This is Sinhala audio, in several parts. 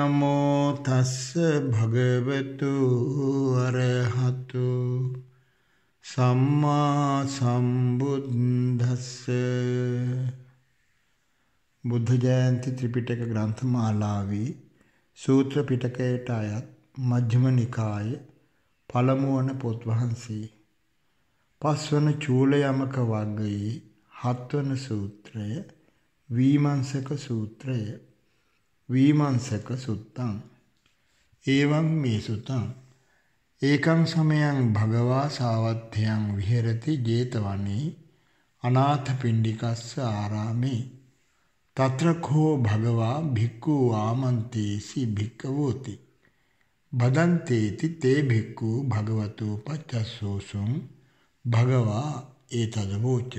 නමෝ තස්ස භගවතු අරහතු සම්මා සම්බුද්දස්ස බුද්ධ ජයන්ති ත්‍රිපිටක ග්‍රන්ථ මාලාවේ සූත්‍ර පිටකයට අයත් මජ්ක්‍ධිම නිකාය පළමු වන පොත් වහන්සේ පස්වන චූල යමක වර්ගයේ හත්වන සූත්‍රය වීමංසක සූත්‍රය වීමංසක සුත්තං ඒවං මේ සුතං ඒකං සමයං භගවා සාවත්ථයං විහෙරති 제තවනේ අනාථ පිණ්ඩිකස්ස ආරාමේ తత్ర කෝ භගවා භික්ඛු ආමන්තේසි භික්ඛවෝති බදන්තේති තේ භික්ඛු භගවතු පච්චස්සෝසුං භගවා ඒතදවෝච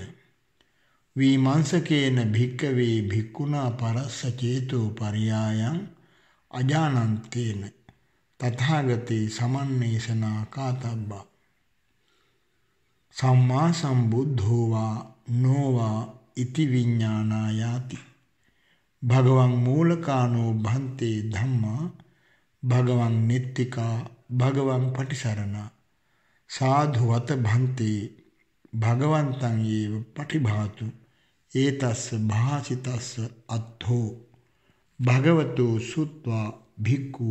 වීමංසකේන භික්කවේ භික්කුණා පරස්ස චේතෝ පරියායන් අජානන්තේන තථාගතේ සමන්නේෂනා කාතබ්බා සම්මා සම්බුද්ධෝ වා නොවා ඉති විඥානා යාති භගවං මූලකානෝ භන්තේ ධම්මා භගවං නිත්තිකා භගවං පටිසරණ සාධුවත භන්තේ භගවන්තං ඒව පටිභාතු ඒතස්ස භාසිතස්ස අත්ථෝ භගවතු සුත්වා භික්ඛු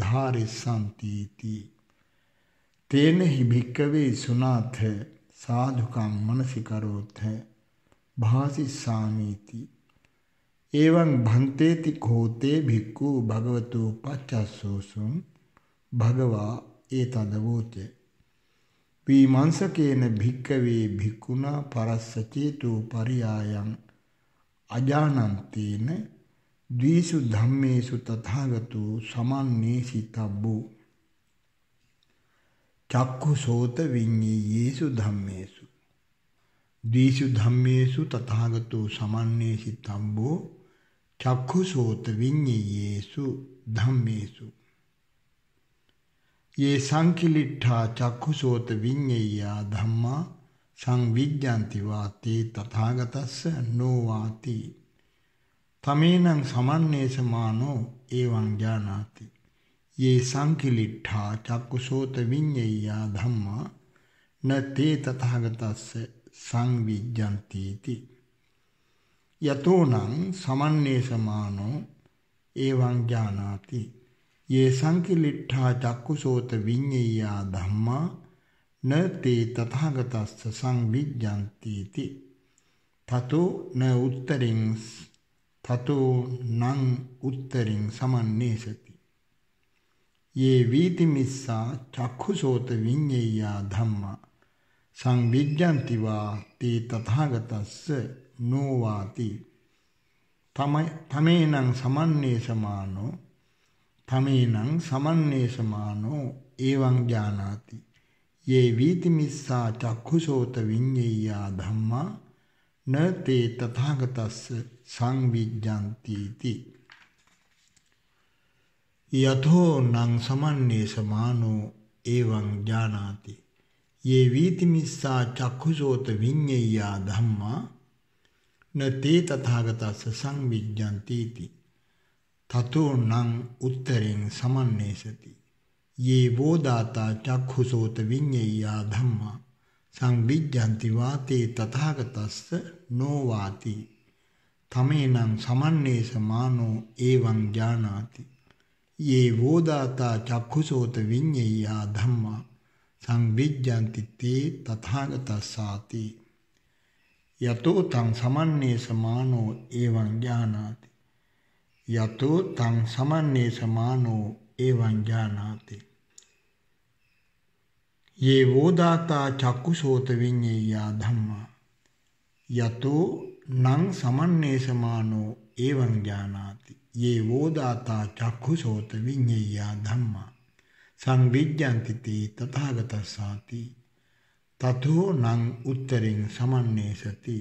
ධාරිසන්තිති තේනහි භික්කවේ සුනාථ සාධුකං මනසිකරෝත භාසිස්සාමීති එවං භන්තේති කෝතේ භික්ඛු භගවතු පච්චස්සෝසුම් භගවා ඒතදවෝතේ පීමංසකේන භික්කවේ භික්කුණා පරස්ස චේතෝ පරියායන් අජානන්තේන ද්විසු ධම්මේසු තථාගතෝ සමන්නේ සිතබ්බෝ චක්ඛු සෝත විඤ්ඤේයේසු ධම්මේසු ද්විසු ධම්මේසු තථාගතෝ සමන්නේ සිතබ්බෝ චක්ඛු සෝත විඤ්ඤේයේසු ධම්මේසු යේ සංකිලිට්ඨා චක්ඛුසෝත විඤ්ඤෙය්‍යා ධම්මා සංවිජ්ජಂತಿ වාතේ තථාගතස්ස නොවාති තමේනං සමන්නේසමානෝ එවං ජානාති යේ සංකිලිට්ඨා චක්ඛුසෝත විඤ්ඤෙය්‍යා ධම්මා නතේ තථාගතස්ස සංවිජ්ජಂತಿ ති යතෝනං සමන්නේසමානෝ එවං ජානාති යේ සංකිලිට්ඨා චක්කුසෝත විඤ්ඤේයා ධම්මා නතේ තථාගතස්ස සංවිජ්ජಂತಿ ති තතෝ න උත්තරින් තතෝ නං උත්තරින් සමන්නේසති යේ වීතිමිස්සා චක්ඛුසෝත විඤ්ඤේයා ධම්මා සංවිජ්ජಂತಿ වා තේ තථාගතස්ස නොවාති තමේනං සමන්නේ සමානෝ තමේනං සමන්නේෂමානෝ එවං ඥානාති යේ වීතිමිස්සා චක්ඛුසෝත විඤ්ඤේයා ධම්මා න තේ තථාගතස්ස සංවිජ්ජಂತಿ ති යතෝ නං සමන්නේෂමානෝ එවං ඥානාති යේ වීතිමිස්සා චක්ඛුසෝත විඤ්ඤේයා ධම්මා න තේ තථාගතස්ස සංවිජ්ජಂತಿ ති තතෝ නං උත්තරෙන් සමන්නේසති යේ වෝදාතා චක්ඛුසෝත විඤ්ඤේයා ධම්මා සංවිජ්ජಂತಿ වාතේ තථාගතස්ස නොවාති තමේනං සමන්නේස මානෝ එවං ජානාති යේ වෝදාතා චක්ඛුසෝත විඤ්ඤේයා ධම්මා සංවිජ්ජಂತಿ තේ තථාගතස්සාති යතෝ තං සමන්නේස මානෝ එවං ජානාති යතෝ තං සමන්නේ සමානෝ එවං ඥානාති යේ වෝදාතා චක්කුසෝත විඤ්ඤේයා ධම්මා යතෝ නං සමන්නේ සමානෝ එවං ඥානාති යේ වෝදාතා චක්කුසෝත විඤ්ඤේයා ධම්මා සංවිජ්ජන්ති තී තථාගතස්සාති තතෝ නං උත්තරින් සමන්නේ සති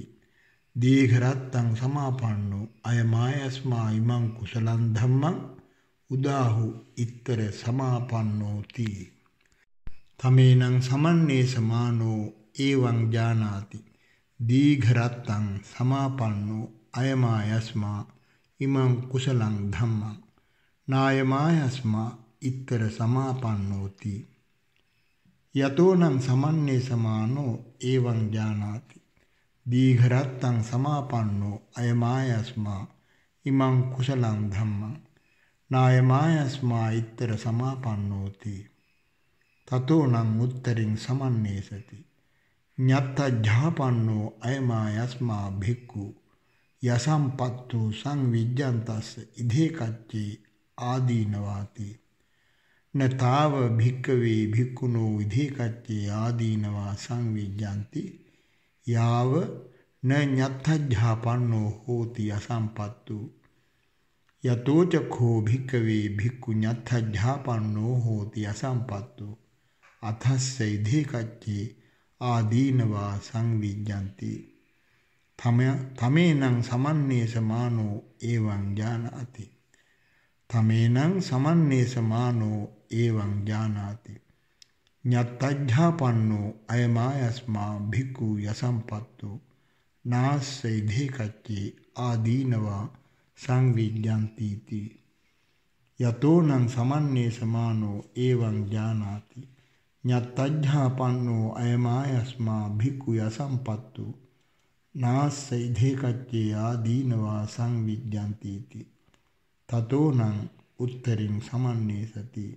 දීඝරත්තං සමාපන්නෝ අය මායස්මා ඉමං කුසලං ධම්මං උදාහු ඉත්තර සමාපන්නෝති තමේනං සමන්නේ සමානෝ ඒවං ජානාති දීඝරත්තං සමාපන්නෝ අය මායස්මා ඉමං කුසලං ධම්මං නාය මායස්මා ඉත්තර සමාපන්නෝති යතෝනං සමන්නේ සමානෝ ඒවං ජානාති දීඝරත්තං සමාපන්නෝ අය මායස්මා ඉමං කුසලං ධම්මං නාය මායස්මා ඉත්තර සමාපන්නෝති තතෝ නම් උත්තරින් සමන්නේ සති ඤත්තජ්ජාපන්නෝ අය මායස්මා භික්ඛු යසම්පත්තු සංවිජ්ජන්තස්ස ඉදේ කච්චේ ආදීනවාති නතාව භික්කවේ භික්කුණෝ විධේකච්චේ ආදීනවා සංවිජ්ජන්ති යාව න ඤත්ථජ්ජාපන්නෝ හෝති අසම්පත්තු යතෝ චක්ඛෝ භික්කවේ භික්ඛු ඤත්ථජ්ජාපන්නෝ හෝති අසම්පත්තු අතස්සයි ධේකච්චේ ආදීනවා සංවිජ්ජಂತಿ තම තමේනං සමන්නේසමානෝ එවං ඥානාති තමේනං සමන්නේසමානෝ එවං ඥානාති ඥත්තඥාපන්නෝ අයමායස්මා භික්ඛු යසම්පත්තෝ නාස්සෙ ධේකච්චේ ආදීනවා සංවිද්‍යන්ති ති යතෝ නං සමන්නේ සමානෝ එවං ඥානාති ඥත්තඥාපන්නෝ අයමායස්මා භික්ඛු යසම්පත්තෝ නාස්සෙ ධේකච්චේ ආදීනවා සංවිද්‍යන්ති ති තතෝ නං උත්තරින් සමන්නේ සති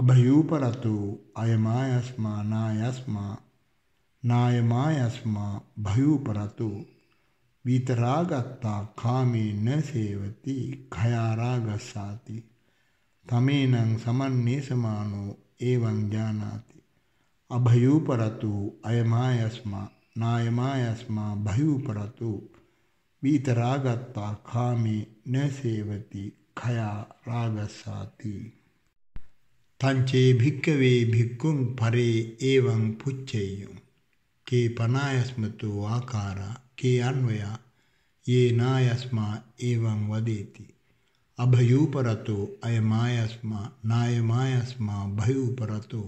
અભયુપરતો અયમાયસ્મા નાયસ્મા નાયમાયસ્મા ભયુપરતો විතරාගත්තා කාමේ න සේවති khයාරාගසාති තමේනං සමන්නේ සමානෝ එවං ඥානාති අභයූපරතු අයමායස්මා නායමායස්මා භයූපරතු විතරාගත්තා කාමේ න සේවති khයාරාගසාති तंचे भिक्कवे भिक्कुं परे एवं पुच्छेयु के पनायस्मतो आकार के अन्वया ये नायस्मा एवं वदेति अभयूपरतो अयमायस्मा नायमायस्मा भयूपरतो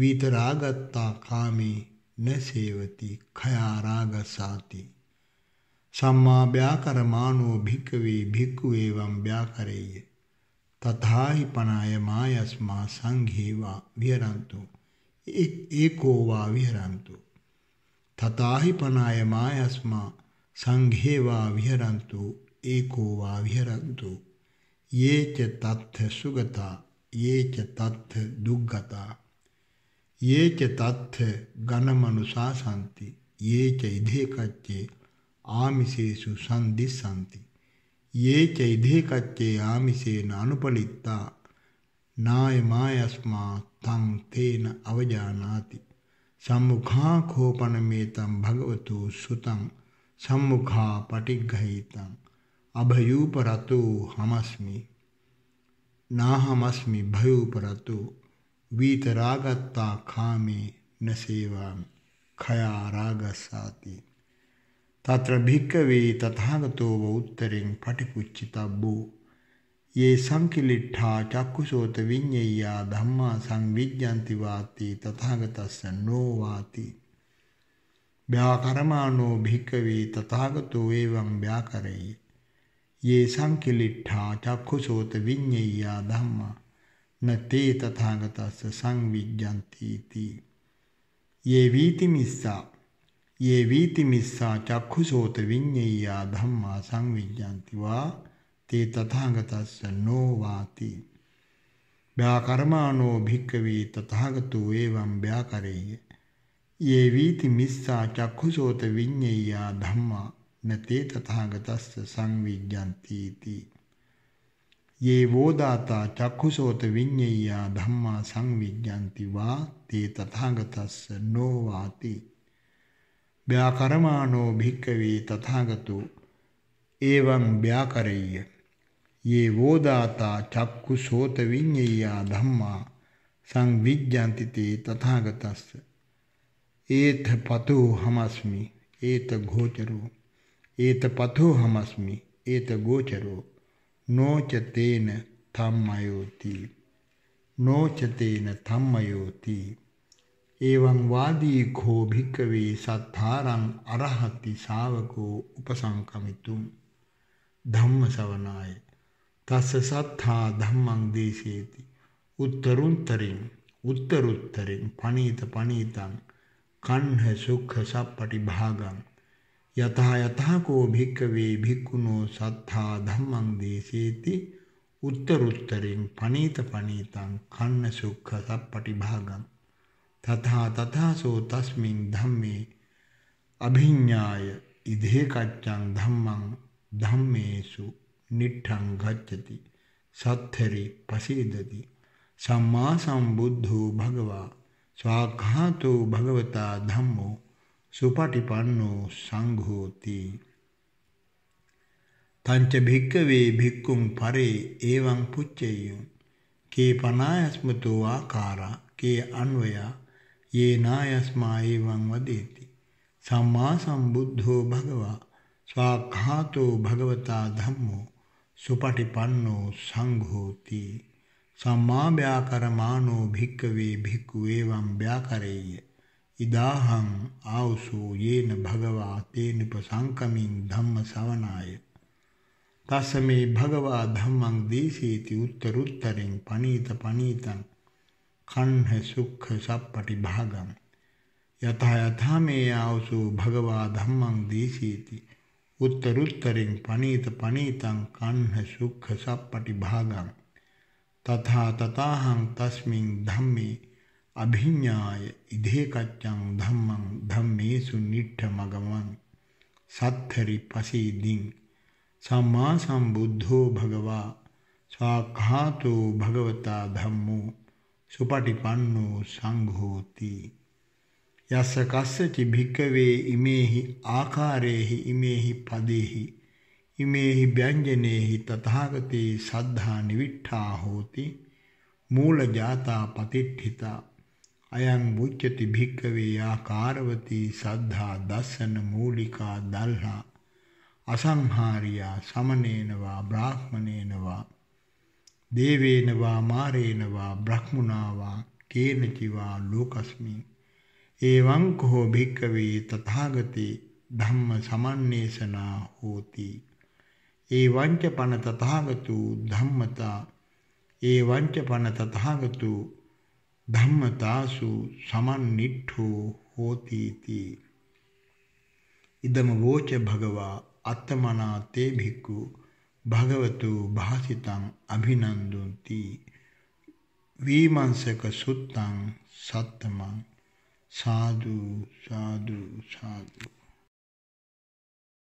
वीतरागत्ता कामी न सेवति साति सम्मा व्याकरमाणो भिक्कवे भिक्कु एवं व्याकरेय තථාහි පනාය මායස්මා සංඝේවා විහරන්තු ඒකෝවා විහරන්තු තථාහි පනාය මායස්මා සංඝේවා විහරන්තු ඒකෝවා විහරන්තු යේච තත්ථ සුගතා යේච තත්ථ දුග්ගතා යේච තත්ථ ගණමනුසා සම්ති යේච ඉදේකච්චේ ආමිසේසු සම්දිස්සන්ති ये චෛදේ කච්චේ ආමිසේන අනුපලිත්තා නාය මායස්මා තං තේන අවජානාති සම්මුඛා කෝපනමේතං භගවතු සුතං සම්මුඛා පටිග්ගහිතං අභයූපරතු හමස්මි නාහමස්මි භයූපරතු වීතරාගත්තා කාමේ නසේවාමි khaya ragasati తత్ర භික්කවේ තථාගතෝ උත්තරෙන් පටිපුච්චිතබ්බෝ යේ සංකිලිට්ඨා චක්කුසෝත විඤ්ඤයා ධම්මා සංවිජ්ජಂತಿ වාති තථාගතස්ස නොවාති ව්‍යාකරමානෝ භික්කවේ තථාගතෝ එවං ව්‍යාකරේ යේ සංකිලිට්ඨා චක්කුසෝත විඤ්ඤයා ධම්මා නතේ තථාගතස්ස සංවිජ්ජಂತಿ යේ වීතිමිස්සා ये वीतिमिस्सा चक्षुषोत विඤ्ञया धम्मा සංවිජ්ජಂತಿ වා තේ තථාගතස්ස නොවාති ව්‍යාකර්මානෝ භික්කවේ තථාගතෝ එවං ව්‍යාකරෙය්‍ය යේ වීති මිස්සා චක්ඛුසෝත විඤ්ඤයා ධම්මා නතේ තථාගතස්ස සංවිජ්ජಂತಿ इति යේ වෝදාතා චක්ඛුසෝත විඤ්ඤයා ධම්මා සංවිජ්ජಂತಿ වා තේ තථාගතස්ස නොවාති व्याकरमाणो भिक्कवी तथागतो एवं व्याकरेय्य ये वोदाता चक्षुश्रोतविज्ञेया धम्मा संविज्ञान्ति ते तथागतस्य एथ पथो हमस्मि एत गोचरो एत पथो हमस्मि एत गोचरो नो च तेन थम्मयोति नो च तेन थम्मयोति එවං වාදී කෝ භික්කවේ සත්තාරං අරහති ශාවකෝ උපසංකමිතුම් ධම්ම ශවනාය තස්ස සත්තා ධම්මං දේශේති උත්තරුන්තරින් උත්තරුත්තරින් පනීත පනීතං කන්හ සුක්ඛ සප්පටි භාගං යතහ යතහකෝ භික්කවේ භික්ඛුනෝ සත්තා ධම්මං දේශේති උත්තරුත්තරින් පනීත පනීතං කන්න සුක්ඛ සප්පටි භාගං තථා තථාසෝ තස්මින් ධම්මේ අභිඤ්ඤාය ඉදේ කච්ඡං ධම්මං ධම්මේසු නිට්ඨං ගච්ඡති සත්තරි පසීදති සම්මා සම්බුද්ධෝ භගවා ස්වාඝාතෝ භගවතා ධම්මෝ සුපටිපන්නෝ සංඝෝති තංච භික්කවේ භික්කුම් පරේ ඒවං පුච්චෙය්‍යුම් කේ පනායස්මතෝ ආකාරා කේ අන්වයා යේනායස්මා එවං වදේති. සම්මා සම්බුද්ධෝ භගවා ස්වාඛාතෝ භගවතා ධම්මෝ සුපටිපන්නෝ සංඝෝති. සම්මා ව්‍යාකරමානෝ භික්කවේ භික්ඛු එවං ව්‍යාකරෙය්‍ය. ඉදාහං ආවසෝ යේන භගවා තේනපසංකමින් ධම්ම සවනාය. තස්ස මේ භගවා ධම්මං දේශේති උත්තරුත්තරෙන් පනීත පනීතං කණ්හ සුක්ඛ සප්පටි භාගං යතහ යථාමේ ආවසු භගවා ධම්මං දීසීති උත්තරුත්තරින් පනීත පනීතං කණ්හ සුක්ඛ සප්පටි භාගං තථා තථාහං තස්මින් ධම්මේ අභිඤ්ඤාය ඉදේකච්ඡං ධම්මං ධම්මේසු නිට්ඨ මගමං සත්තරි පසීදින් සම්මා සම්බුද්ධෝ භගවා සාඛාතෝ භගවතා ධම්මෝ සුපටිපන්නෝ සංඝෝති යස්ස කස්සචි භික්කවේ ඉමේහි ආකාරේහි ඉමේහි පදේහි ඉමේහි ව්‍යංජනේහි තථාගතේ සද්ධා නිවිට්ඨා හෝති මූල ජාතා පතිට්ඨිතා අයං මුච්චති භික්කවේ ආකාරවති සද්ධා දස්සන මූලිකා දල්හා අසංහාරියා සමනේනවා බ්‍රාහ්මනේනවා දේවේනවා මාරේනවා බ්‍රහ්මුණාවා කේනචිවා ලෝකස්මින් ඒවං කෝ භික්කවේ තථාගතේ ධම්ම සමන්නේසනා හෝති ඒවංච පන තථාගතු ධම්මතා ඒවංච පන තථාගතු ධම්මතාසු සමන්නිට්ඨෝ හෝති තී ඉදම වෝච භගවා අත්තමනාතේ භික්ඛු භගවතු භාසිතං අභිනන්දුන්ති වීමංසක සුත්තං සත්තමං සාදු සාදු සාදු